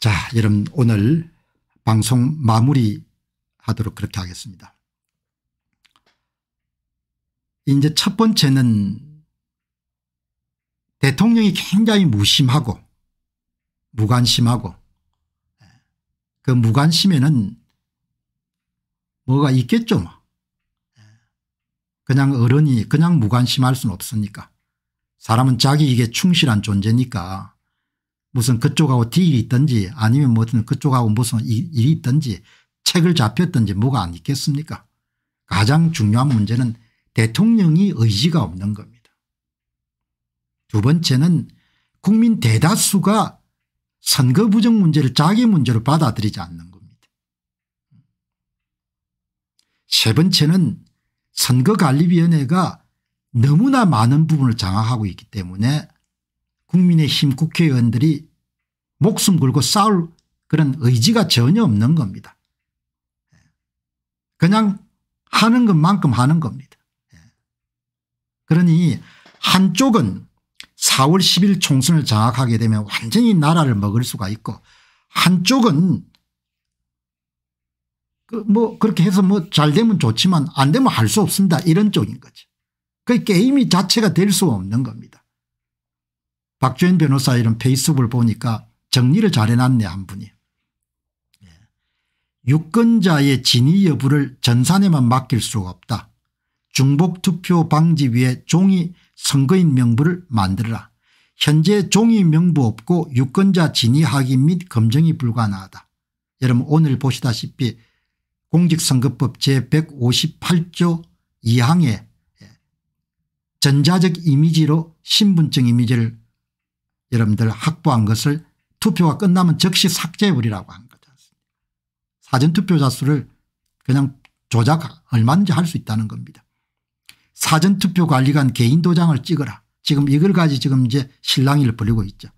자 여러분 오늘 방송 마무리하도록 그렇게 하겠습니다. 이제 첫 번째는 대통령이 굉장히 무심하고 무관심하고 그 무관심에는 뭐가 있겠죠 뭐. 그냥 어른이 그냥 무관심할 수는 없으니까 사람은 자기 이게 충실한 존재니까 무슨 그쪽하고 딜이 있든지 아니면 뭐든 그쪽하고 무슨 일이 있든지 책을 잡혔든지 뭐가 아니겠습니까 가장 중요한 문제는 대통령이 의지가 없는 겁니다. 두 번째는 국민 대다수가 선거 부정 문제를 자기 문제로 받아들이지 않는 겁니다. 세 번째는 선거관리위원회가 너무나 많은 부분을 장악하고 있기 때문에 국민의힘 국회의원들이 목숨 걸고 싸울 그런 의지가 전혀 없는 겁니다. 그냥 하는 것만큼 하는 겁니다. 그러니 한쪽은 4월 10일 총선을 장악하게 되면 완전히 나라를 먹을 수가 있고 한쪽은 그 뭐 그렇게 해서 뭐 잘 되면 좋지만 안 되면 할 수 없습니다. 이런 쪽인 거죠. 그 게임이 자체가 될 수 없는 겁니다. 박주현 변호사 이런 페이스북을 보니까 정리를 잘 해놨네 한 분이. 예. 유권자의 진위 여부를 전산에만 맡길 수가 없다. 중복투표 방지 위해 종이 선거인 명부를 만들어라. 현재 종이 명부 없고 유권자 진위 확인 및 검증이 불가능하다. 여러분 오늘 보시다시피 공직선거법 제158조 2항에 예, 전자적 이미지로 신분증 이미지를 여러분들 확보한 것을 투표가 끝나면 즉시 삭제해버리라고 한 거지 않습니까 사전투표자 수를 그냥 조작 얼마든지 할 수 있다는 겁니다. 사전투표관리관 개인 도장을 찍어라. 지금 이걸 가지 지금 이제 실랑이를 벌이고 있죠.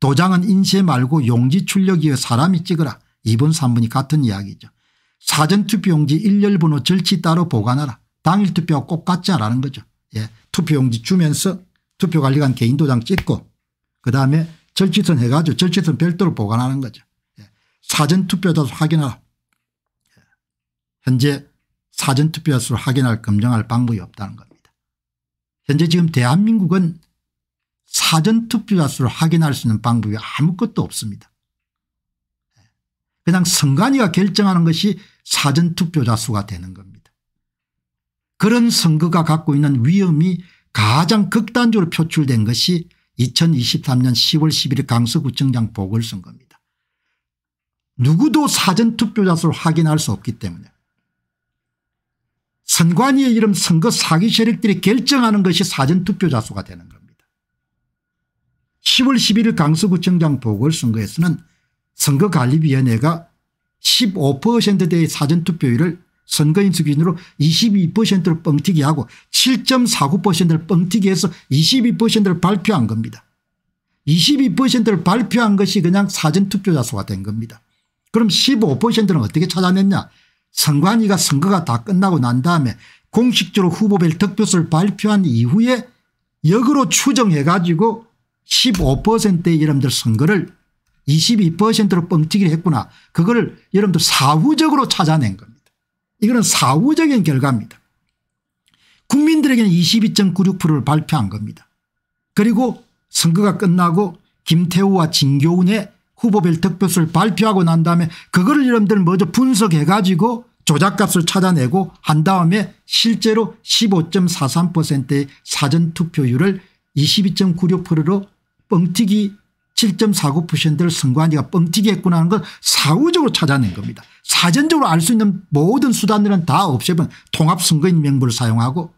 도장은 인쇄 말고 용지 출력이에 사람이 찍어라. 2번 3번이 같은 이야기죠. 사전투표용지 일렬번호 절치 따로 보관하라. 당일투표와 똑같지 라는 거죠. 예. 투표용지 주면서 투표관리관 개인 도장 찍고 그다음에 절취선 해가지고 절취선 별도로 보관하는 거죠. 예. 사전투표자수 확인하라. 예. 현재 사전투표수를 자 확인할 검증할 방법이 없다는 겁니다. 현재 지금 대한민국은 사전투표자수를 확인할 수 있는 방법이 아무것도 없습니다. 예. 그냥 선관위가 결정하는 것이 사전투표자 수가 되는 겁니다. 그런 선거가 갖고 있는 위험이 가장 극단적으로 표출된 것이 2023년 10월 11일 강서구청장 보궐선거입니다. 누구도 사전투표자수를 확인할 수 없기 때문에 선관위의 이름 선거 사기 세력들이 결정하는 것이 사전투표자수가 되는 겁니다. 10월 11일 강서구청장 보궐선거에서는 선거관리위원회가 15%대의 사전투표율을 선거인 수준으로 기 22%를 뻥튀기 하고 7.49%를 뻥튀기 해서 22%를 발표한 겁니다. 22%를 발표한 것이 그냥 사전투표자 수가 된 겁니다. 그럼 15%는 어떻게 찾아냈냐 선관위가 선거가 다 끝나고 난 다음에 공식적으로 후보별 득표수를 발표한 이후에 역으로 추정해 가지고 15%의 여러분들 선거를 22%로 뻥튀기를 했구나. 그거를 여러분들 사후적으로 찾아낸 겁니다. 이거는 사후적인 결과입니다. 국민들에게는 22.96%를 발표한 겁니다. 그리고 선거가 끝나고 김태우와 진교훈의 후보별 득표수를 발표하고 난 다음에 그거를 여러분들 먼저 분석해 가지고 조작값을 찾아내고 한 다음에 실제로 15.43%의 사전투표율을 22.96%로 뻥튀기 7.49%를 선거한지가 뻥튀기 했구나 하는 걸 사후적으로 찾아낸 겁니다. 사전적으로 알 수 있는 모든 수단들은 다 없애면 통합선거인 명부를 사용하고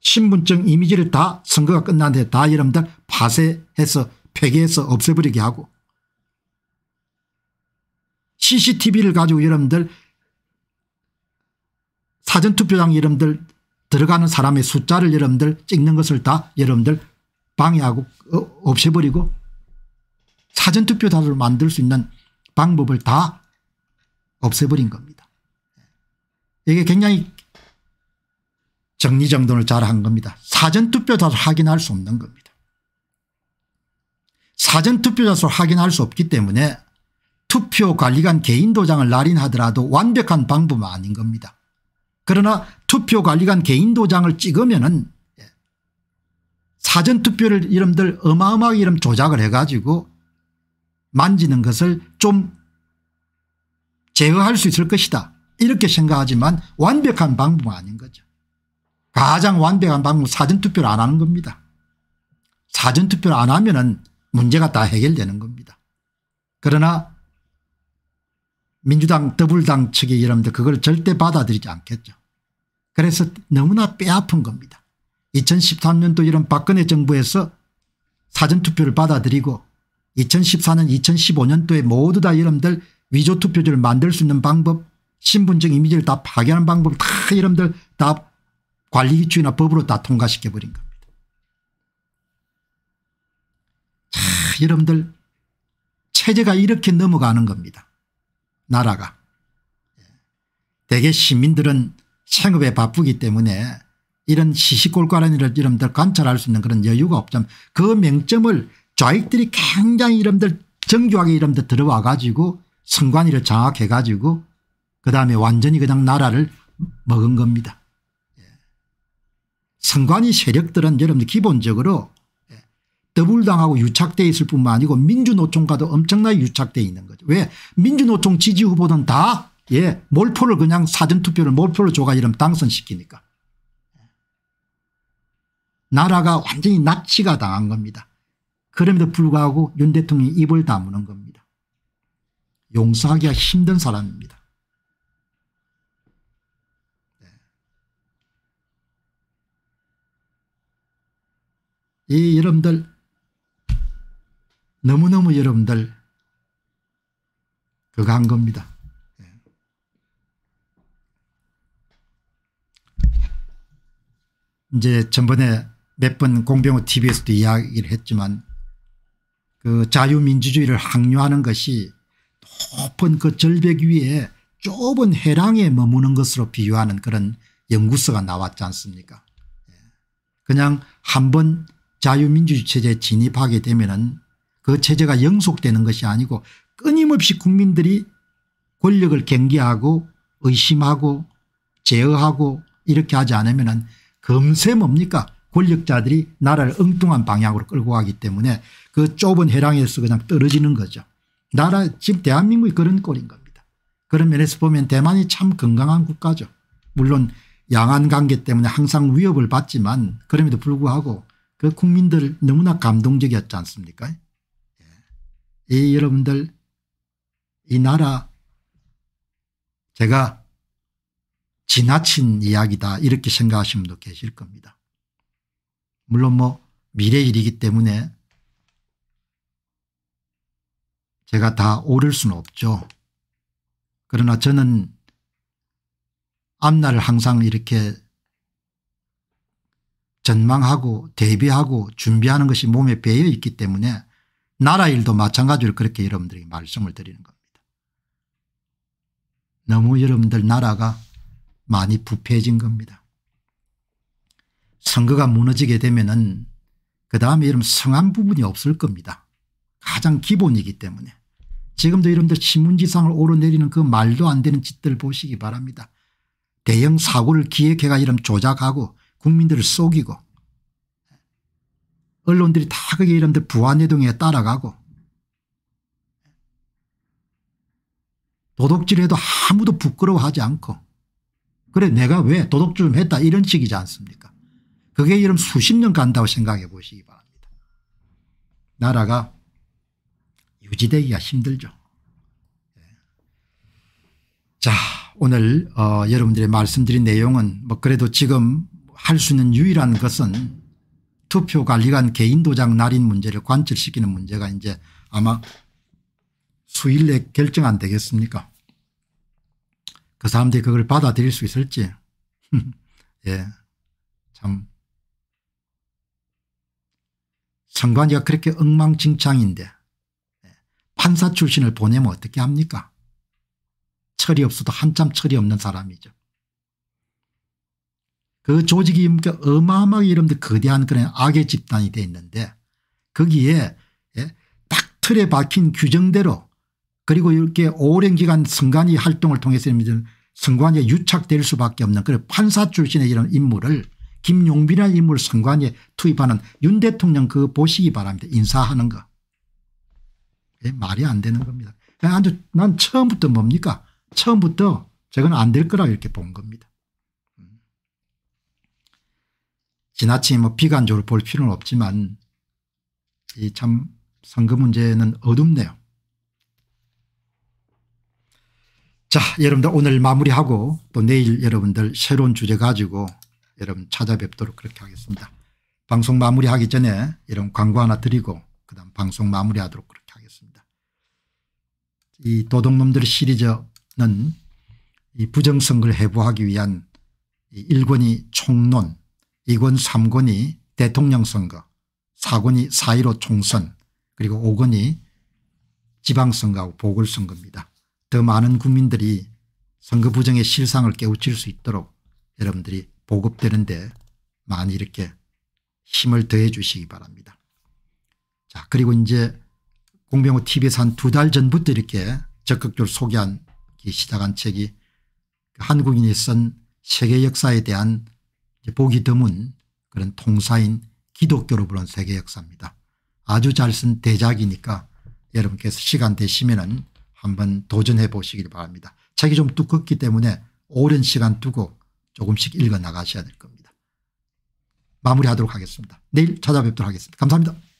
신분증 이미지를 다 선거가 끝난데다 여러분들 파쇄해서 폐기해서 없애버리게 하고 CCTV를 가지고 여러분들 사전투표장 여러분들 들어가는 사람의 숫자를 여러분들 찍는 것을 다 여러분들 방해하고 어, 없애버리고 사전투표자를 만들 수 있는 방법을 다 없애버린 겁니다. 이게 굉장히 정리정돈을 잘한 겁니다. 사전투표자를 확인할 수 없는 겁니다. 사전투표자를 확인할 수 없기 때문에 투표관리관 개인도장을 날인하더라도 완벽한 방법은 아닌 겁니다. 그러나 투표관리관 개인도장을 찍으면 은 사전투표를 이름들 어마어마하게 이름 조작을 해가지고 만지는 것을 좀 제어할 수 있을 것이다 이렇게 생각하지만 완벽한 방법은 아닌 거죠. 가장 완벽한 방법은 사전투표를 안 하는 겁니다. 사전투표를 안 하면 은 문제가 다 해결되는 겁니다. 그러나 민주당 더불당 측의 이름들 그걸 절대 받아들이지 않겠죠. 그래서 너무나 뼈아픈 겁니다. 2013년도 이런 박근혜 정부에서 사전투표를 받아들이고 2014년 2015년도에 모두 다 여러분들 위조투표지를 만들 수 있는 방법 신분증 이미지를 다 파괴하는 방법 다 여러분들 다 관리기준이나 법으로 다 통과시켜버린 겁니다. 자, 여러분들 체제가 이렇게 넘어가는 겁니다. 나라가. 예. 대개 시민들은 생업에 바쁘기 때문에 이런 시시골콜한 이런 을 이름들 관찰할 수 있는 그런 여유가 없죠. 잖그 명점을 좌익들이 굉장히 이름들 정교하게 이름들 들어와 가지고 선관위를 장악해 가지고 그다음에 완전히 그냥 나라를 먹은 겁니다. 선관위 예. 세력들은 여러분들 기본적으로 예, 더불당하고 유착돼 있을 뿐만 아니고 민주노총과도 엄청나게 유착돼 있는 거죠. 왜 민주노총 지지 후보는 다 예, 몰표를 그냥 사전투표를 몰표를 줘가 이러면 당선시키니까. 나라가 완전히 납치가 당한 겁니다. 그럼에도 불구하고 윤 대통령이 입을 다무는 겁니다. 용서하기가 힘든 사람입니다. 네. 이 여러분들 너무너무 여러분들 그거 한 겁니다. 네. 이제 전번에 몇번 공병호 tv에서도 이야기를 했지만 그 자유민주주의를 항요하는 것이 높은 그 절벽 위에 좁은 해랑에 머무는 것으로 비유하는 그런 연구서가 나왔지 않습니까 예. 그냥 한 번 자유민주주의 체제에 진입하게 되면 그 체제가 영속되는 것이 아니고 끊임없이 국민들이 권력을 경계하고 의심하고 제어하고 이렇게 하지 않으면 은 금세 뭡니까 권력자들이 나라를 엉뚱한 방향으로 끌고 가기 때문에 그 좁은 해랑에서 그냥 떨어지는 거죠. 나라 지금 대한민국이 그런 꼴인 겁니다. 그런 면에서 보면 대만이 참 건강한 국가죠. 물론 양안 관계 때문에 항상 위협을 받지만 그럼에도 불구하고 그 국민들 너무나 감동적이었지 않습니까 예. 이 여러분들 이 나라 제가 지나친 이야기다 이렇게 생각하시는 분도 계실 겁니다. 물론 뭐 미래 일이기 때문에 제가 다 오를 수는 없죠. 그러나 저는 앞날을 항상 이렇게 전망하고 대비하고 준비하는 것이 몸에 배어 있기 때문에 나라 일도 마찬가지로 그렇게 여러분들에게 말씀을 드리는 겁니다. 너무 여러분들 나라가 많이 부패해진 겁니다. 선거가 무너지게 되면은 그 다음에 이런 성한 부분이 없을 겁니다. 가장 기본이기 때문에. 지금도 이런들 신문지상을 오르내리는 그 말도 안 되는 짓들 보시기 바랍니다. 대형 사고를 기획해가 이런 조작하고 국민들을 속이고 언론들이 다 그게 이런데 부안해동에 따라가고 도덕질해도 아무도 부끄러워하지 않고 그래 내가 왜도덕질좀 했다 이런 식이지 않습니까 그게 이름 수십 년 간다고 생각해 보시기 바랍니다. 나라가 유지되기가 힘들죠. 예. 자 오늘 어, 여러분들이 말씀드린 내용은 뭐 그래도 지금 할 수 있는 유일한 것은 투표관리관 개인도장 날인 문제를 관철시키는 문제가 이제 아마 수일 내 결정 안 되겠습니까 그 사람들이 그걸 받아들일 수 있을지 예, 참 선관위가 그렇게 엉망진창인데 판사 출신을 보내면 어떻게 합니까 철이 없어도 한참 철이 없는 사람이죠. 그 조직이 어마어마하게 이름도 거대한 그런 악의 집단이 돼 있는데 거기에 예, 딱 틀에 박힌 규정대로 그리고 이렇게 오랜 기간 선관위 활동을 통해서 성관위에 유착될 수밖에 없는 그런 판사 출신의 이런 인물을 김용빈이라는 인물 선관위에 투입하는 윤 대통령 그 보시기 바랍니다. 인사하는 거. 예, 말이 안 되는 겁니다. 예, 아주 난 처음부터 뭡니까? 처음부터 저건 안 될 거라 이렇게 본 겁니다. 음. 지나치게 뭐 비관적으로 볼 필요는 없지만 이 참 선거 문제는 어둡네요. 자 여러분들 오늘 마무리하고 또 내일 여러분들 새로운 주제 가지고 여러분 찾아뵙도록 그렇게 하겠습니다. 방송 마무리하기 전에 여러분 광고 하나 드리고 그다음 방송 마무리하도록 그렇게 하겠습니다. 이 도둑놈들 시리즈는 이 부정선거를 해부하기 위한 1권이 총론 2권 3권이 대통령 선거 4권이 4.15 총선 그리고 5권이 지방선거하고 보궐선거입니다. 더 많은 국민들이 선거 부정의 실상을 깨우칠 수 있도록 여러분들이 보급되는데 많이 이렇게 힘을 더해 주시기 바랍니다. 자 그리고 이제 공병호 tv에서 한 두 달 전부터 이렇게 적극적으로 소개한 시작한 책이 그 한국인이 쓴 세계 역사에 대한 보기 드문 그런 통사인 기독교로 부른 세계 역사입니다. 아주 잘 쓴 대작이니까 여러분께서 시간 되시면은 한번 도전해 보시길 바랍니다. 책이 좀 두껍기 때문에 오랜 시간 두고 조금씩 읽어 나가셔야 될 겁니다. 마무리하도록 하겠습니다. 내일 찾아뵙도록 하겠습니다. 감사합니다.